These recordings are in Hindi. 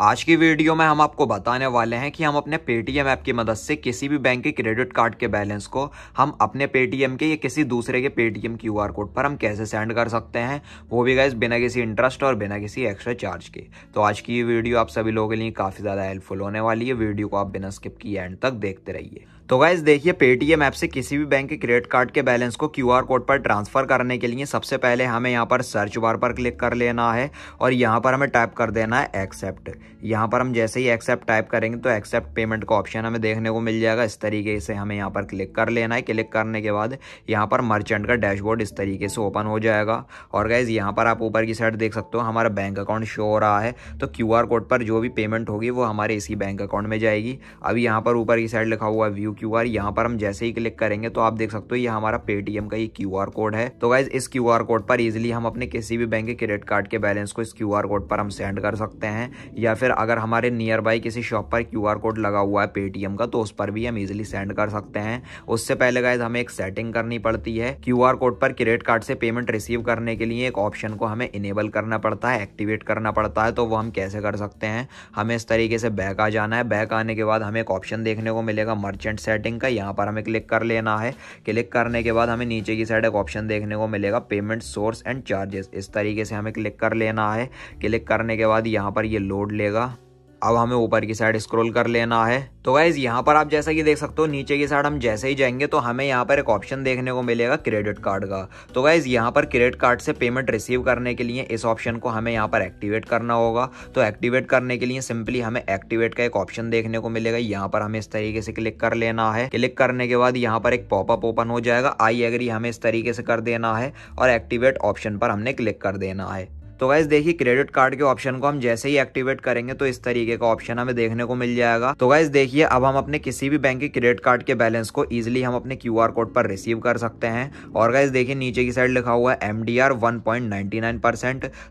आज की वीडियो में हम आपको बताने वाले हैं कि हम अपने पेटीएम ऐप की मदद से किसी भी बैंक के क्रेडिट कार्ड के बैलेंस को हम अपने पेटीएम के या किसी दूसरे के पेटीएम क्यू आर कोड पर हम कैसे सेंड कर सकते हैं वो भी गाइज बिना किसी इंटरेस्ट और बिना किसी एक्स्ट्रा चार्ज के तो आज की ये वीडियो आप सभी लोगों के लिए काफ़ी ज़्यादा हेल्पफुल होने वाली है वीडियो को आप बिना स्किप किए एंड तक देखते रहिए तो गाइज देखिए पेटीएम ऐप से किसी भी बैंक के क्रेडिट कार्ड के बैलेंस को क्यू कोड पर ट्रांसफर करने के लिए सबसे पहले हमें यहाँ पर सर्च बार पर क्लिक कर लेना है और यहाँ पर हमें टाइप कर देना है एक्सेप्ट यहाँ पर हम जैसे ही एक्सेप्ट टाइप करेंगे तो एक्सेप्ट पेमेंट का ऑप्शन हमें देखने को मिल जाएगा इस तरीके से हमें यहाँ पर क्लिक कर लेना है क्लिक करने के बाद यहाँ पर मर्चेंट का डैशबोर्ड इस तरीके से ओपन हो जाएगा और गाइज यहाँ पर आप ऊपर की साइड देख सकते हो हमारा बैंक अकाउंट शो हो रहा है तो क्यू कोड पर जो भी पेमेंट होगी वो हमारे इसी बैंक अकाउंट में जाएगी अभी यहाँ पर ऊपर की साइड लिखा हुआ है व्यू क्यू आर पर हम जैसे ही क्लिक करेंगे तो आप देख सकते हो ये हमारा पेटीएम का ये क्यू कोड है तो गाइज इस क्यू कोड पर इजिली हम अपने किसी भी बैंक के क्रेडिट कार्ड के बैलेंस को इस क्यू कोड पर हम सेंड कर सकते हैं या या फिर अगर हमारे नियर बाई किसी शॉप पर क्यू कोड लगा हुआ है पेटीएम का तो उस पर भी हम इजिली सेंड कर सकते हैं उससे पहले गाइज हमें एक सेटिंग करनी पड़ती है क्यू कोड पर क्रेडिट कार्ड से पेमेंट रिसीव करने के लिए एक ऑप्शन को हमें इनेबल करना पड़ता है एक्टिवेट करना पड़ता है तो वो हम कैसे कर सकते हैं हमें इस तरीके से बैक आ जाना है बैक आने के बाद हमें एक ऑप्शन देखने को मिलेगा मर्चेंट सेटिंग का यहाँ पर हमें क्लिक कर लेना है क्लिक करने के बाद हमें नीचे की साइड एक ऑप्शन देखने को मिलेगा पेमेंट सोर्स एंड चार्जेस इस तरीके से हमें क्लिक कर लेना है क्लिक करने के बाद यहाँ पर ये लोड ले मिलेगा अब हमें ऊपर की साइड स्क्रॉल कर लेना है तो गाइज यहाँ पर आप जैसा कि देख सकते हो नीचे की साइड हम जैसे ही जाएंगे तो हमें यहाँ पर एक ऑप्शन देखने को मिलेगा क्रेडिट कार्ड का तो गाइज यहाँ पर क्रेडिट कार्ड से पेमेंट रिसीव करने के लिए इस ऑप्शन को हमें यहाँ पर एक्टिवेट करना होगा तो एक्टिवेट करने के लिए सिंपली हमें एक्टिवेट का एक ऑप्शन देखने को मिलेगा यहाँ पर हमें इस तरीके से क्लिक कर लेना है क्लिक करने के बाद यहाँ पर एक पॉपअप ओपन हो जाएगा आई एग्री हमें इस तरीके से कर देना है और एक्टिवेट ऑप्शन पर हमने क्लिक कर देना है तो गाइज देखिए क्रेडिट कार्ड के ऑप्शन को हम जैसे ही एक्टिवेट करेंगे तो इस तरीके का ऑप्शन हमें देखने को मिल जाएगा तो गाइज देखिए अब हम अपने किसी भी बैंक के क्रेडिट कार्ड के बैलेंस को इजिली हम अपने क्यू कोड पर रिसीव कर सकते हैं और गाइज देखिए नीचे की साइड लिखा हुआ है एम डी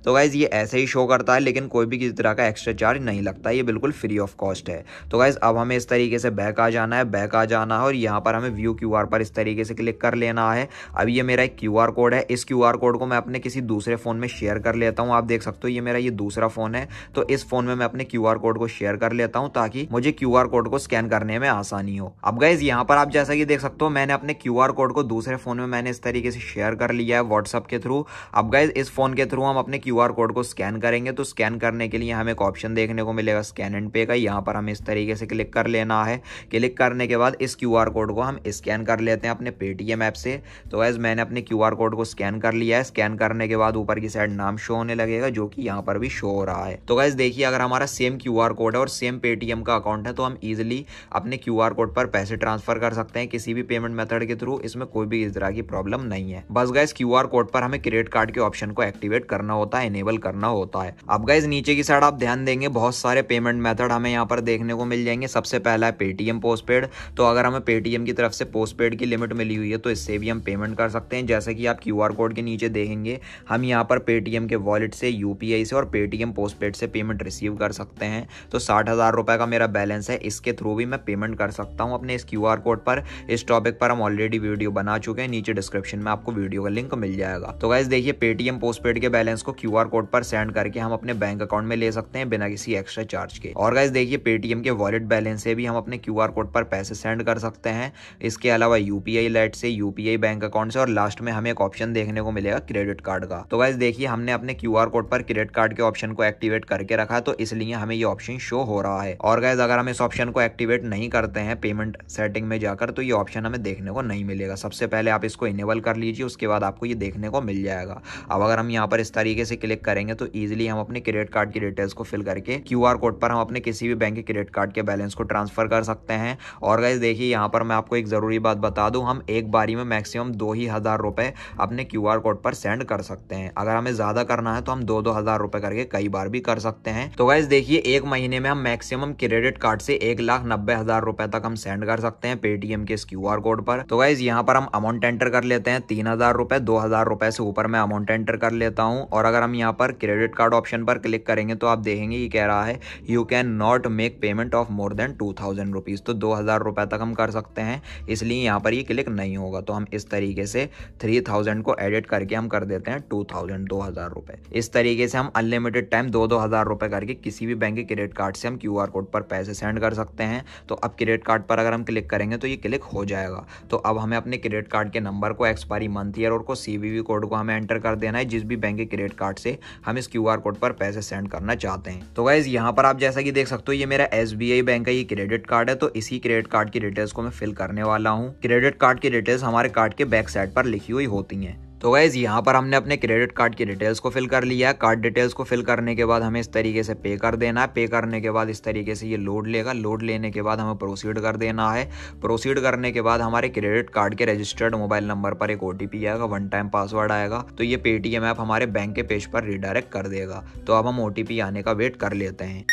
तो गाइज ये ऐसे ही शो करता है लेकिन कोई भी किसी तरह का एक्स्ट्रा चार्ज नहीं लगता ये बिल्कुल फ्री ऑफ कॉस्ट है तो गाइज अब हमें इस तरीके से बैक आ जाना है बैक आ जाना है और यहाँ पर हमें व्यू क्यू पर इस तरीके से क्लिक कर लेना है अब ये मेरा एक क्यू कोड है इस क्यू कोड को मैं अपने किसी दूसरे फोन में शेयर कर लेता लेता हूँ आप देख सकते हो ये मेरा ये दूसरा फ़ोन है तो इस फ़ोन में मैं अपने क्यू कोड को शेयर कर लेता हूँ ताकि मुझे क्यू कोड को स्कैन करने में आसानी हो अब गाइज यहाँ पर आप जैसा कि देख सकते हो मैंने अपने क्यू कोड को दूसरे फ़ोन में मैंने इस तरीके से शेयर कर लिया है व्हाट्सअप के थ्रू अब गाइज इस फ़ोन के थ्रू हम अपने क्यू कोड को स्कैन करेंगे तो स्कैन करने के लिए हमें एक ऑप्शन देखने को मिलेगा स्कैन एंड पे का यहाँ पर हमें इस तरीके से क्लिक कर लेना है क्लिक करने के बाद इस क्यू कोड को हम स्कैन कर लेते हैं अपने पेटीएम ऐप से तो गाइज मैंने अपने क्यू कोड को स्कैन कर लिया है स्कैन करने के बाद ऊपर की साइड नाम शो होने लगेगा जो कि यहाँ पर भी शो हो रहा है तो गैस देखिए अगर हमारा सेम क्यू कोड है और सेम पेटीएम का अकाउंट है तो हम इजिली अपने क्यू कोड पर पैसे ट्रांसफर कर सकते हैं किसी भी पेमेंट मेथड के थ्रू इसमें कोई भी इस तरह की प्रॉब्लम नहीं है बस गैस क्यू कोड पर हमें क्रेडिट कार्ड के ऑप्शन को एक्टिवेट करना होता है इनेबल करना होता है अब गैस नीचे की साइड आप ध्यान देंगे बहुत सारे पेमेंट मेथड हमें यहाँ पर देखने को मिल जाएंगे सबसे पहला है पेटीएम पोस्टपेड तो अगर हमें पेटीएम की तरफ से पोस्टपेड की लिमिट मिली हुई है तो इससे भी हम पेमेंट कर सकते हैं जैसे कि आप क्यू कोड के नीचे देखेंगे हम यहाँ पर पेटीएम के वॉल वॉलेट से यू से और पेटीएम पोस्ट पेड से पेमेंट रिसीव कर सकते हैं तो साठ हज़ार रुपये का मेरा बैलेंस है इसके थ्रू भी मैं पेमेंट कर सकता हूँ अपने इस क्यू कोड पर इस टॉपिक पर हम ऑलरेडी वीडियो बना चुके हैं नीचे डिस्क्रिप्शन में आपको वीडियो का लिंक मिल जाएगा तो गाइज देखिए पेटीएम पोस्ट पेड के बैलेंस को क्यू कोड पर सेंड करके हम अपने बैंक अकाउंट में ले सकते हैं बिना किसी एक्स्ट्रा चार्ज के और गाइज देखिए पेटीएम के वॉलेट बैलेंस से भी हम अपने क्यू कोड पर पैसे सेंड कर सकते हैं इसके अलावा यूपीआई लाइट से यूपीआई बैंक अकाउंट से और लास्ट में हमें एक ऑप्शन देखने को मिलेगा क्रेडिट कार्ड का तो गाइज देखिए हमने अपने क्यूआर कोड पर क्रेडिट कार्ड के ऑप्शन को एक्टिवेट करके रखा तो इसलिए हमें ये ऑप्शन शो हो रहा है और गैस अगर हम इस ऑप्शन को एक्टिवेट नहीं करते हैं पेमेंट सेटिंग में जाकर तो ये ऑप्शन हमें देखने को नहीं मिलेगा सबसे पहले आप इसको इनेबल कर लीजिए उसके बाद आपको ये देखने को मिल जाएगा अब अगर हम यहाँ पर इस तरीके से क्लिक करेंगे तो ईजिली हम अपने क्रेडिट कार्ड की डिटेल्स को फिल करके क्यू कोड पर हम अपने किसी भी बैंक के क्रेडिट कार्ड के बैलेंस को ट्रांसफर कर सकते हैं और गैस देखिए यहाँ पर मैं आपको एक ज़रूरी बात बता दूँ हम एक बारी में मैक्सिमम दो ही हज़ार रुपये अपने क्यू कोड पर सेंड कर सकते हैं अगर हमें ज़्यादा करना करना है तो हम दो दो हजार रुपए करके कई बार भी कर सकते हैं तो गाइज देखिए एक महीने में हम मैक्सिमम क्रेडिट कार्ड से एक लाख नब्बे हजार रुपए तक हम सेंड कर सकते हैं पेटीएम के इस क्यू आर कोड पर तो गाइज यहाँ पर हम अमाउंट एंटर कर लेते हैं तीन हजार रुपए दो हजार रुपए से ऊपर मैं अमाउंट एंटर कर लेता हूँ और अगर हम यहाँ पर क्रेडिट कार्ड ऑप्शन पर क्लिक करेंगे तो आप देखेंगे ये कह रहा है you can not make payment of more than two thousand rupees तो दो हजार तक हम कर सकते हैं इसलिए यहाँ पर ये क्लिक नहीं होगा तो हम इस तरीके से थ्री थाउजेंड को एडिट करके हम कर देते हैं टू थाउजेंड दो हजार रुपए इस तरीके से हम अनलिमिटेड टाइम दो दो हज़ार रुपये करके किसी भी बैंक के क्रेडिट कार्ड से हम क्यू आर कोड पर पैसे सेंड कर सकते हैं तो अब क्रेडिट कार्ड पर अगर हम क्लिक करेंगे तो ये क्लिक हो जाएगा तो अब हमें अपने क्रेडिट कार्ड के नंबर को एक्सपायरी मंथ ईयर और को सी कोड को हमें एंटर कर देना है जिस भी बैंक के क्रेडिट कार्ड से हम इस क्यू कोड पर पैसे सेंड करना चाहते हैं तो गाइज यहाँ पर आप जैसा कि देख सकते हो ये मेरा एस बैंक का ये क्रेडिट कार्ड है तो इसी क्रेडिट कार्ड की डिटेल्स को मैं फिल करने वाला हूँ क्रेडिट कार्ड की डिटेल्स हमारे कार्ड के बैक साइड पर लिखी हुई होती हैं तो गैज़ यहाँ पर हमने अपने क्रेडिट कार्ड की डिटेल्स को फिल कर लिया है कार्ड डिटेल्स को फिल करने के बाद हमें इस तरीके से पे कर देना है पे करने के बाद इस तरीके से ये लोड लेगा लोड लेने के बाद हमें प्रोसीड कर देना है प्रोसीड करने के बाद हमारे क्रेडिट कार्ड के रजिस्टर्ड मोबाइल नंबर पर एक ओ आएगा वन टाइम पासवर्ड आएगा तो ये पेटीएम ऐप हमारे बैंक के पेज पर रिडायरेक्ट कर देगा तो अब हम ओ आने का वेट कर लेते हैं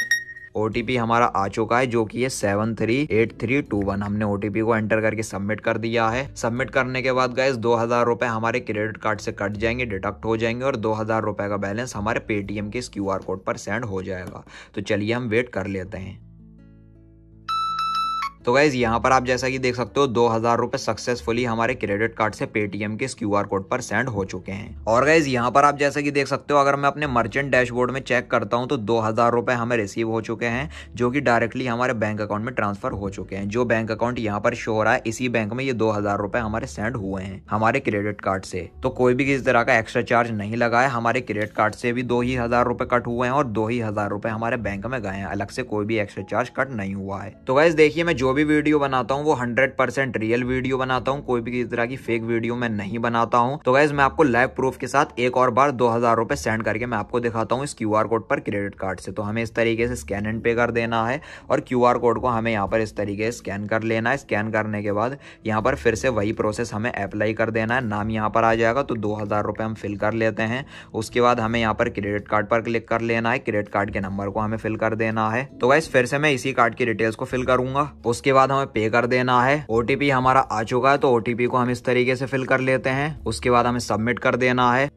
ओ हमारा आ चुका है जो कि है seven three eight three two one हमने ओ को एंटर करके सबमिट कर दिया है सबमिट करने के बाद गए दो हजार रुपए हमारे क्रेडिट कार्ड से कट जाएंगे डिडक्ट हो जाएंगे और दो हजार रुपए का बैलेंस हमारे पेटीएम के इस क्यू कोड पर सेंड हो जाएगा तो चलिए हम वेट कर लेते हैं तो गाइज यहाँ पर आप जैसा कि देख सकते हो दो हजार रुपए सक्सेसफुली हमारे क्रेडिट कार्ड से पेटीएम के क्यू आर कोड पर सेंड हो चुके हैं और गाइज यहाँ पर आप जैसा कि देख सकते हो अगर मैं अपने मर्चेंट डैशबोर्ड में चेक करता हूँ तो दो हजार रुपए हमें रिसीव हो चुके हैं जो कि डायरेक्टली हमारे बैंक अकाउंट में ट्रांसफर हो चुके हैं जो बैंक अकाउंट यहाँ पर शो हो रहा है इसी बैंक में ये दो हजार रुपए हमारे सेंड हुए हैं हमारे क्रेडिट कार्ड से तो कोई भी किसी तरह का एक्स्ट्रा चार्ज नहीं लगा है हमारे क्रेडिट कार्ड से भी दो ही हजार रुपए कट हुए हैं और दो ही हजार रुपए हमारे बैंक में गए हैं अलग से कोई भी एक्स्ट्रा चार्ज कट नहीं हुआ है तो गाइज देखिए मैं जो भी वीडियो बनाता हूँ वो हंड्रेड रियल वीडियो बनाता हूँ कोई भी किसी तरह की फेक वीडियो मैं नहीं बनाता हूँ तो गाइज मैं आपको लाइव प्रूफ के साथ एक और बार दो सेंड करके मैं आपको दिखाता हूँ इस क्यू कोड पर क्रेडिट कार्ड से तो हमें इस तरीके से स्कैन एंड पे कर देना है और क्यू कोड को हमें यहाँ पर इस तरीके से स्कैन कर लेना है स्कैन करने के बाद यहाँ पर फिर से वही प्रोसेस हमें अप्लाई कर देना है नाम यहाँ पर आ जाएगा तो दो हज़ार रुपये हम फिल कर लेते हैं उसके बाद हमें यहाँ पर क्रेडिट कार्ड पर क्लिक कर लेना है क्रेडिट कार्ड के नंबर को हमें फिल कर देना है तो गाइस फिर से मैं इसी कार्ड की डिटेल्स को फिल करूंगा उस उसके बाद हमें पे कर देना है ओटीपी हमारा आ चुका है तो ओटीपी को हम इस तरीके से फिल कर लेते हैं उसके बाद हमें सबमिट कर देना है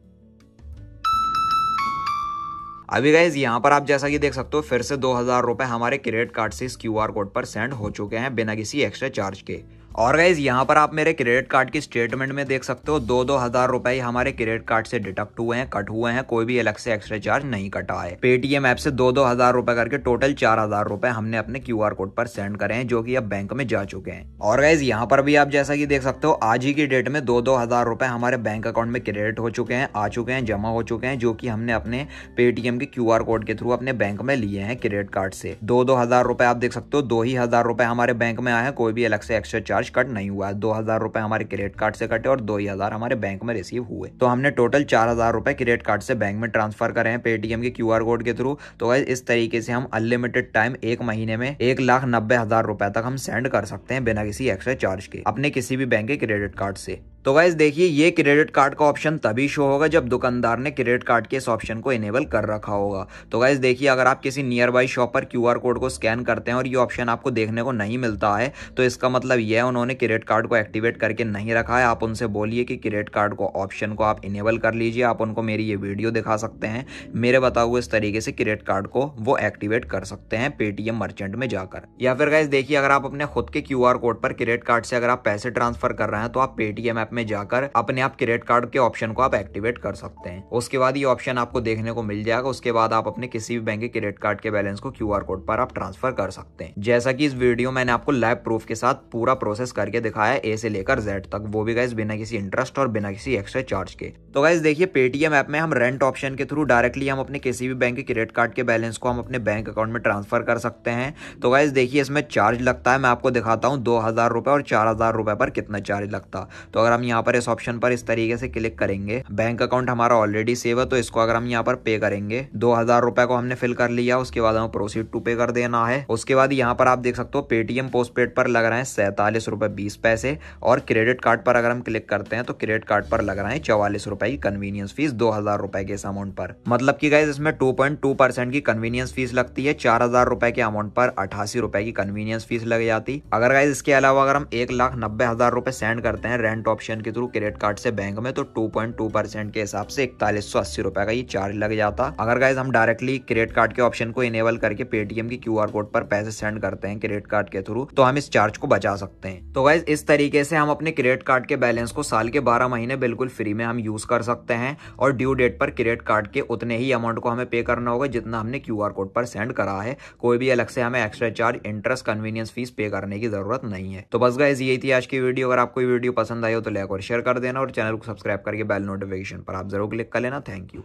अभी गाइज यहाँ पर आप जैसा कि देख सकते हो फिर से दो हजार रुपए हमारे क्रेडिट कार्ड से इस क्यू कोड पर सेंड हो चुके हैं बिना किसी एक्स्ट्रा चार्ज के और गाइज यहाँ पर आप मेरे क्रेडिट कार्ड की स्टेटमेंट में देख सकते हो दो दो हजार रुपए हमारे क्रेडिट कार्ड से डिडक्ट हुए हैं कट हुए हैं कोई भी अलग से एक्स्ट्रा चार्ज नहीं कटा है पेटीएम ऐप से दो दो हजार रुपए करके टोटल चार हजार रुपए हमने अपने क्यू आर कोड पर सेंड करे हैं जो की अब बैंक में जा चुके हैं और गाइज यहाँ पर भी आप जैसा की देख सकते हो आज ही की डेट में दो दो हजार रुपए हमारे बैंक अकाउंट में क्रेडिट हो चुके हैं आ चुके हैं जमा हो चुके हैं जो की हमने अपने पेटीएम के क्यू आर कोड के थ्रू अपने बैंक में लिए हैं क्रेडिट कार्ड से दो दो हजार रुपए आप देख सकते हो दो ही हजार रुपए हमारे बैंक में आए हैं कोई भी अलग से एक्स्ट्रा चार्ज चार्ज कट नहीं हुआ है दो हजार रुपए हमारे क्रेडिट कार्ड से कटे और दो हजार हमारे बैंक में रिसीव हुए तो हमने टोटल चार हजार रुपए क्रेडिट कार्ड से बैंक में ट्रांसफर करे हैं पेटीएम के क्यू कोड के थ्रू तो गाइज इस तरीके से हम अनलिमिटेड टाइम एक महीने में एक लाख नब्बे हजार रुपए तक हम सेंड कर सकते हैं बिना किसी एक्स्ट्रा चार्ज के अपने किसी भी बैंक के क्रेडिट कार्ड से तो गाइज देखिए ये क्रेडिट कार्ड का ऑप्शन तभी शो होगा जब दुकानदार ने क्रेडिट कार्ड के इस ऑप्शन को इनेबल कर रखा होगा तो गाइज देखिए अगर आप किसी नियर बाई शॉप पर क्यू कोड को स्कैन करते हैं और ये ऑप्शन आपको देखने को नहीं मिलता है तो इसका मतलब यह है उन्होंने क्रेडिट कार्ड को एक्टिवेट करके नहीं रखा है आप उनसे बोलिए कि क्रेडिट कार्ड को ऑप्शन को आप इनेबल कर लीजिए आप उनको मेरी ये वीडियो दिखा सकते हैं मेरे बताओ इस तरीके से क्रेडिट कार्ड को वो एक्टिवेट कर सकते हैं पेटीएम मर्चेंट में जाकर या फिर गाइज देखिए अगर आप अपने खुद के क्यू कोड पर क्रेडिट कार्ड से अगर आप पैसे ट्रांसफर कर रहे हैं तो आप पेटीएम ऐप में जाकर अपने आप क्रेडिट कार्ड के ऑप्शन को आप एक्टिवेट कर सकते हैं उसके बाद ये ऑप्शन आपको देखने को मिल जाएगा उसके बाद आप अपने किसी भी बैंक के क्रेडिट कार्ड के बैलेंस को क्यू कोड पर आप ट्रांसफर कर सकते हैं जैसा की इस वीडियो मैंने आपको लाइव प्रूफ के साथ पूरा प्रोसेस करके दिखाया ए से लेकर जेड तक वो भी गाइज बिना किसी इंटरेस्ट और बिना किसी एक्स्ट्रा चार्ज के तो गाइज देखिए पेटीएम ऐप में हम रेंट ऑप्शन के थ्रू डायरेक्टली हम अपने किसी भी बैंक के क्रेडिट कार्ड के बैलेंस को हम अपने बैंक अकाउंट में ट्रांसफर कर सकते हैं तो गाइज देखिए इसमें चार्ज लगता है मैं आपको दिखाता हूँ दो हजार रुपए और चार हजार रुपए पर कितना चार्ज लगता तो अगर हम यहाँ पर इस ऑप्शन पर इस तरीके से क्लिक करेंगे बैंक अकाउंट हमारा ऑलरेडी सेव है तो इसको अगर हम यहाँ पर पे करेंगे दो हजार रुपए को हमने फिल कर लिया उसके बाद हमें प्रोसीड टू पे कर देना है उसके बाद यहाँ पर आप देख सकते हो पेटीएम पोस्ट पेड पर लग रहे हैं सैतालीस रुपए बीस पैसे और क्रेडिट कार्ड पर अगर हम क्लिक करते हैं तो क्रेडिट कार्ड पर लग रहा है चौवालीस रुपए की कन्वीनियंस फीस दो हजार रुपए के इस अमाउंट पर मतलब की गाइज इसमें टू पॉइंट टू परसेंट की कन्वीनियंस फीस लगती है चार हजार रुपए के अमाउंट पर अठासी रुपए की कन्वीनियंस फीस लग जाती अगर गाइज इसके अलावा अगर हम एक लाख नब्बे हजार रुपए सेंड करते हैं रेंट ऑप्शन ऑप्शन के थ्रू क्रेडिट कार्ड से बैंक में तो टू पॉइंट टू परसेंट के हिसाब से इकतालीस सौ अस्सी रुपए का ये चार्ज लग जाता अगर गाइज हम डायरेक्टली क्रेडिट कार्ड के ऑप्शन को इनेबल करके पेटीएम की क्यू कोड पर पैसे सेंड करते हैं क्रेडिट कार्ड के थ्रू तो हम इस चार्ज को बचा सकते हैं तो गाइज इस तरीके से हम अपने क्रेडिट कार्ड के बैलेंस को साल के बारह महीने बिल्कुल फ्री में हम यूज कर सकते हैं और ड्यू डेट पर क्रेडिट कार्ड के उतने ही अमाउंट को हमें पे करना होगा जितना हमने क्यू कोड पर सेंड करा है कोई भी अलग से हमें extra charge interest convenience fee pay करने की जरूरत नहीं है तो बस गाइज यही थी आज की वीडियो अगर आपको वीडियो पसंद आई हो तो लाइक और शेयर कर देना और चैनल को सब्सक्राइब करके बेल नोटिफिकेशन पर आप जरूर क्लिक कर लेना थैंक यू